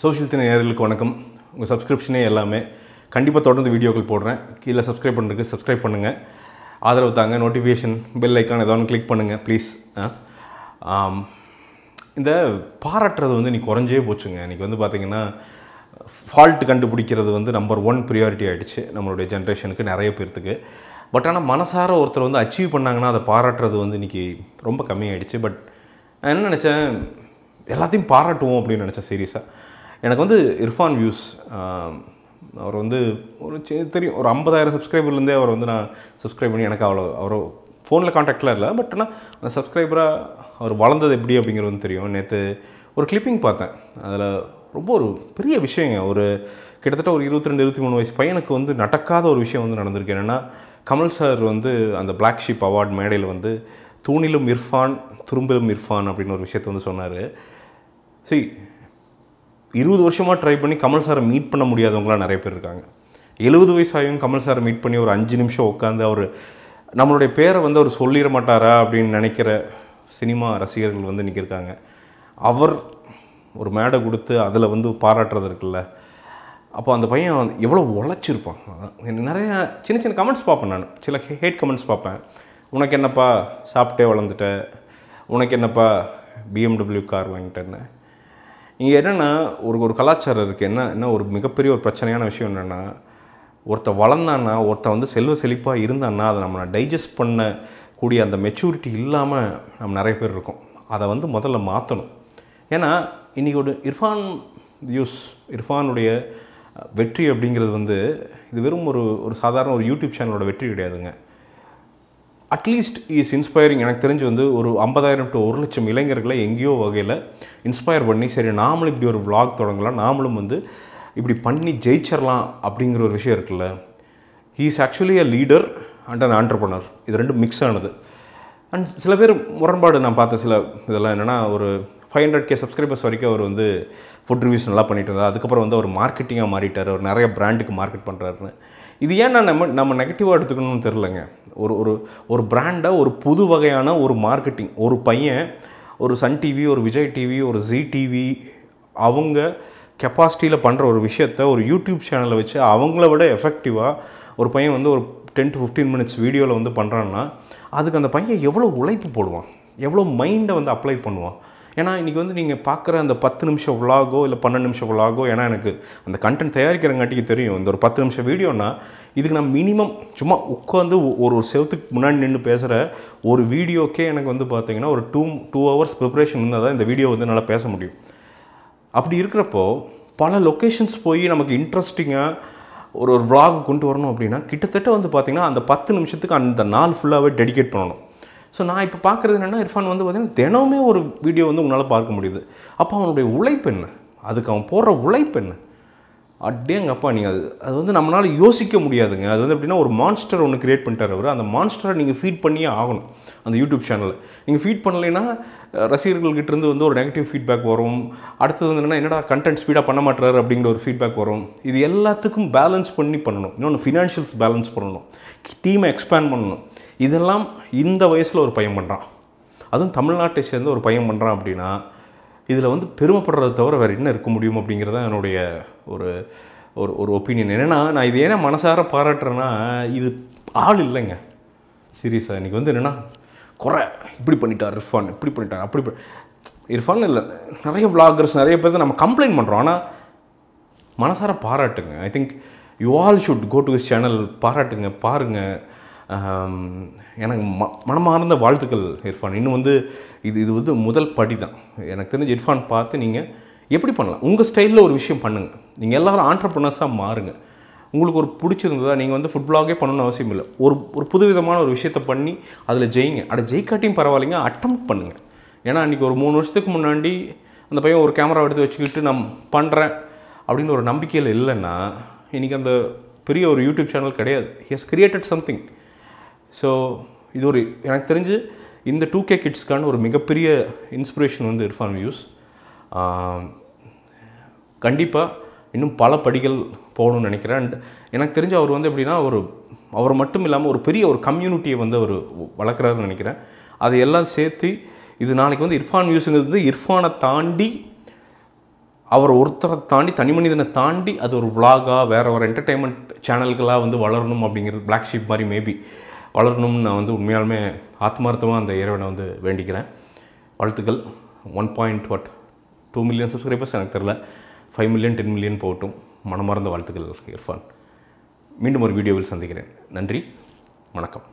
social தின நேர்களுக்கு வணக்கம் உங்கள் சப்ஸ்கிரிப்ஷனே எல்லாமே கண்டிப்பாக தொடர்ந்து வீடியோக்கள் போடுறேன் கீழே சப்ஸ்கிரைப் பண்ணுறதுக்கு சப்ஸ்கிரைப் பண்ணுங்கள் ஆதரவு தாங்க நோட்டிஃபிகேஷன் பெல் ஐக்கான் ஏதாவது கிளிக் பண்ணுங்கள் ப்ளீஸ் இந்த பாராட்டுறது வந்து இன்றைக்கி குறைஞ்சே போச்சுங்க இன்றைக்கி வந்து பார்த்திங்கன்னா ஃபால்ட் கண்டுபிடிக்கிறது வந்து நம்பர் ஒன் ப்ரியாரிட்டி ஆகிடுச்சு நம்மளுடைய ஜென்ரேஷனுக்கு நிறைய பேர்த்துக்கு பட் ஆனால் மனசார ஒருத்தர் வந்து அச்சீவ் பண்ணாங்கன்னா அதை பாராட்டுறது வந்து இன்றைக்கி ரொம்ப கம்மியாயிடுச்சு பட் நான் என்ன நினச்சேன் எல்லாத்தையும் பாராட்டுவோம் அப்படின்னு நினச்சேன் சீரியஸாக எனக்கு வந்து இர்ஃபான் வியூஸ் அவர் வந்து ஒரு தெரியும் ஒரு ஐம்பதாயிரம் சப்ஸ்கிரைபர்லேருந்தே அவர் வந்து நான் சப்ஸ்கிரைப் பண்ணி எனக்கு அவ்வளோ அவர் ஃபோனில் காண்டாக்டெலாம் இல்லை பட் ஆனால் அந்த சப்ஸ்கிரைபராக அவர் வளர்ந்தது எப்படி அப்படிங்கிறது வந்து தெரியும் நேற்று ஒரு கிளிப்பிங் பார்த்தேன் அதில் ரொம்ப ஒரு பெரிய விஷயங்க ஒரு கிட்டத்தட்ட ஒரு இருபத்தி ரெண்டு இருபத்தி மூணு வயசு பையனுக்கு வந்து நடக்காத ஒரு விஷயம் வந்து நடந்திருக்கு என்னென்னா கமல் சார் வந்து அந்த பிளாக் ஷிப் அவார்ட் மேடையில் வந்து தூணிலும் இர்ஃபான் துரும்பிலும் இர்ஃபான் அப்படின்னு ஒரு விஷயத்தை வந்து சொன்னார் சரி இருபது வருஷமாக ட்ரை பண்ணி கமல் சாரை மீட் பண்ண முடியாதவங்களாம் நிறைய பேர் இருக்காங்க எழுபது வயசாயும் கமல் சாரை மீட் பண்ணி ஒரு அஞ்சு நிமிஷம் உட்காந்து அவர் நம்மளுடைய பேரை வந்து அவர் சொல்லிட மாட்டாரா அப்படின்னு நினைக்கிற சினிமா ரசிகர்கள் வந்து நிற்கிருக்காங்க அவர் ஒரு மேடை கொடுத்து அதில் வந்து பாராட்டுறது இருக்குல்ல அப்போ அந்த பையன் எவ்வளோ உழைச்சிருப்பான் நிறைய சின்ன சின்ன கமெண்ட்ஸ் பார்ப்பேன் நான் சில ஹேட் கமெண்ட்ஸ் பார்ப்பேன் உனக்கு என்னப்பா சாப்பிட்டே வளர்ந்துட்ட உனக்கு என்னப்பா பிஎம்டபிள்யூ கார் வாங்கிட்டேன்னு இங்கே என்னென்னா ஒரு ஒரு கலாச்சாரம் இருக்குது என்ன என்ன ஒரு மிகப்பெரிய ஒரு பிரச்சனையான விஷயம் என்னென்னா ஒருத்த வளர்ந்தான்னா ஒருத்த வந்து செல்வ செழிப்பாக இருந்தான்னா அதை நம்மளை டைஜஸ்ட் பண்ணக்கூடிய அந்த மெச்சூரிட்டி இல்லாமல் நம்ம நிறைய பேர் இருக்கோம் அதை வந்து முதல்ல மாற்றணும் ஏன்னா இன்றைக்கி ஒரு இர்ஃபான் வியூஸ் இர்ஃபானுடைய வெற்றி அப்படிங்கிறது வந்து இது வெறும் ஒரு ஒரு சாதாரண ஒரு யூடியூப் சேனலோட வெற்றி கிடையாதுங்க அட்லீஸ்ட் இஸ் இன்ஸ்பைரிங் எனக்கு தெரிஞ்சு வந்து ஒரு ஐம்பதாயிரம் டு ஒரு லட்சம் இளைஞர்களை எங்கேயோ வகையில் இன்ஸ்பயர் பண்ணி சரி நாமளும் இப்படி ஒரு விளாக் தொடங்கலாம் நாமளும் வந்து இப்படி பண்ணி ஜெயிச்சிடலாம் அப்படிங்கிற ஒரு விஷயம் இருக்குல்ல he is actually a leader and an entrepreneur இது ரெண்டும் மிக்ஸ் ஆனது அண்ட் சில பேர் முரண்பாடு நான் பார்த்த சில இதெல்லாம் என்னென்னா ஒரு ஃபைவ் ஹண்ட்ரட் கே சப்ஸ்கிரைபர்ஸ் வரைக்கும் அவர் வந்து ஃபுட் ரிவ்யூஸ் நல்லா பண்ணிட்டு இருந்தார் அதுக்கப்புறம் வந்து அவர் மார்க்கெட்டிங்காக மாறிட்டார் அவர் நிறைய பிராண்டுக்கு மார்க்கெட் பண்ணுறாருன்னு இது ஏன் நான் நம்ம நம்ம நெகட்டிவாக எடுத்துக்கணும்னு தெரிலங்க ஒரு ஒரு ஒரு பிராண்டை ஒரு புது வகையான ஒரு மார்க்கெட்டிங் ஒரு பையன் ஒரு சன் டிவி ஒரு விஜய் டிவி ஒரு ஜி டிவி அவங்க கெப்பாசிட்டியில் பண்ணுற ஒரு விஷயத்த ஒரு யூடியூப் சேனலை வச்சு அவங்கள விட எஃபெக்டிவாக ஒரு பையன் வந்து ஒரு டென் டு ஃபிஃப்டீன் மினிட்ஸ் வீடியோவில் வந்து பண்ணுறான்னா அதுக்கு அந்த பையன் எவ்வளோ உழைப்பு போடுவான் எவ்வளோ மைண்டை வந்து அப்ளை பண்ணுவான் ஏன்னா இன்றைக்கி வந்து நீங்கள் பார்க்குற அந்த பத்து நிமிஷம் விலாகோ இல்லை பன்னெண்டு நிமிஷம் விலாகோ ஏன்னா எனக்கு அந்த கண்டென்ட் தயாரிக்கிறங்காட்டிக்கு தெரியும் இந்த ஒரு பத்து நிமிஷம் வீடியோனா இதுக்கு நான் மினிமம் சும்மா உட்காந்து ஒரு ஒரு செவத்துக்கு முன்னாடி நின்று பேசுகிற ஒரு வீடியோக்கே எனக்கு வந்து பார்த்திங்கன்னா ஒரு டூ டூ ஹவர்ஸ் ப்ரிப்பரேஷன் இருந்தால் தான் இந்த வீடியோ வந்து நல்லா பேச முடியும் அப்படி இருக்கிறப்போ பல லொக்கேஷன்ஸ் போய் நமக்கு இன்ட்ரெஸ்டிங்காக ஒரு ஒரு விலாக் கொண்டு வரணும் அப்படின்னா கிட்டத்தட்ட வந்து பார்த்திங்கன்னா அந்த பத்து நிமிஷத்துக்கு அந்த நாள் ஃபுல்லாகவே டெடிகேட் பண்ணணும் ஸோ நான் இப்போ பார்க்குறது என்னென்னா இர்ஃபான் வந்து பார்த்திங்கன்னா தினமே ஒரு வீடியோ வந்து உங்களால் பார்க்க முடியுது அப்போ அவனுடைய உழைப்பு என்ன அதுக்கு அவன் போடுற உழைப்பு என்ன அப்படியே அப்பா நீங்கள் அது அது வந்து நம்மளால் யோசிக்க முடியாதுங்க அது வந்து எப்படின்னா ஒரு மான்ஸ்டர் ஒன்று க்ரியேட் பண்ணிட்டார் அவர் அந்த மான்ஸ்டரை நீங்கள் ஃபீட் பண்ணியே ஆகணும் அந்த யூடியூப் சேனலில் நீங்கள் ஃபீட் பண்ணலைன்னா ரசிகர்கள்கிட்ட இருந்து வந்து ஒரு நெகட்டிவ் ஃபீட்பேக் வரும் அடுத்தது வந்து என்னென்னா என்னடா கண்டென்ட் ஸ்பீடாக பண்ண மாட்டுறாரு அப்படிங்கிற ஒரு ஃபீட்பேக் வரும் இது எல்லாத்துக்கும் பேலன்ஸ் பண்ணி பண்ணணும் இன்னொன்று ஃபினான்ஷியல்ஸ் பேலன்ஸ் பண்ணணும் டீமை எக்ஸ்பேண்ட் பண்ணணும் இதெல்லாம் இந்த வயசில் ஒரு பையன் பண்ணுறான் அதுவும் தமிழ்நாட்டை சேர்ந்த ஒரு பையன் பண்ணுறான் அப்படின்னா இதில் வந்து பெருமைப்படுறத தவிர வேறு என்ன இருக்க முடியும் அப்படிங்கிறது தான் என்னுடைய ஒரு ஒரு ஒரு ஒப்பீனியன் என்னென்னா நான் இது ஏன்னா மனசார பாராட்டுறேன்னா இது ஆள் இல்லைங்க சீரியஸாக இன்றைக்கி வந்து என்னென்னா குறை இப்படி பண்ணிட்டார் இரஃபான் இப்படி பண்ணிட்டார் அப்படி இரஃபான் இல்லை நிறைய பிளாகர்ஸ் நிறைய பேர் நம்ம கம்ப்ளைண்ட் பண்ணுறோம் ஆனால் மனசார பாராட்டுங்க I think you all should go to channel பாராட்டுங்க பாருங்கள் எனக்கு ம மனமார்ந்த வாழ்த்துக்கள் இர்ஃபான் இன்னும் வந்து இது இது வந்து முதல் படி தான் எனக்கு தெரிஞ்ச இர்ஃபான் பார்த்து நீங்கள் எப்படி பண்ணலாம் உங்கள் ஸ்டைலில் ஒரு விஷயம் பண்ணுங்கள் நீங்கள் எல்லோரும் ஆண்டர்ப்ரனர்ஸாக மாறுங்க உங்களுக்கு ஒரு பிடிச்சிருந்ததா நீங்கள் வந்து ஃபுட் பண்ணணும்னு அவசியம் இல்லை ஒரு ஒரு புதுவிதமான ஒரு விஷயத்தை பண்ணி அதில் ஜெயிங்க அட ஜெயிக்காட்டியும் பரவாயில்லைங்க அட்டம் பண்ணுங்கள் ஏன்னா அன்றைக்கி ஒரு மூணு வருஷத்துக்கு முன்னாடி அந்த பையன் ஒரு கேமரா எடுத்து வச்சுக்கிட்டு நான் பண்ணுறேன் அப்படின்னு ஒரு நம்பிக்கையில் இல்லைன்னா இன்றைக்கி அந்த பெரிய ஒரு யூடியூப் சேனல் கிடையாது he has created something so இது ஒரு எனக்கு தெரிஞ்சு இந்த டூ கே கிட்ஸ்க்கான ஒரு மிகப்பெரிய இன்ஸ்பிரேஷன் வந்து இர்ஃபான் வியூஸ் கண்டிப்பாக இன்னும் பல படிகள் போகணும்னு நினைக்கிறேன் அண்ட் எனக்கு தெரிஞ்ச அவர் வந்து எப்படின்னா ஒரு அவர் மட்டும் இல்லாமல் ஒரு பெரிய ஒரு கம்யூனிட்டியை வந்து அவர் வளர்க்குறாருன்னு நினைக்கிறேன் அதை எல்லாம் சேர்த்து இது நாளைக்கு வந்து இர்ஃபான் வியூஸுங்கிறது வந்து இர்ஃபானை தாண்டி அவர் ஒருத்தரை தாண்டி தனி மனிதனை தாண்டி அது ஒரு விலாகாக வேறு ஒரு என்டர்டெயின்மெண்ட் சேனல்களாக வந்து வளரணும் அப்படிங்கிறது பிளாக் ஷீப் மாதிரி மேபி வளரணும்னு நான் வந்து உண்மையாலுமே ஆத்மார்த்தமாக அந்த இறைவனை வந்து வேண்டிக்கிறேன் வாழ்த்துக்கள் one point what two million subscribers எனக்கு தெரில ஃபைவ் மில்லியன் டென் மில்லியன் போகட்டும் மனமார்ந்த வாழ்த்துக்கள் இர்ஃபான் மீண்டும் ஒரு வீடியோவில் சந்திக்கிறேன் நன்றி வணக்கம்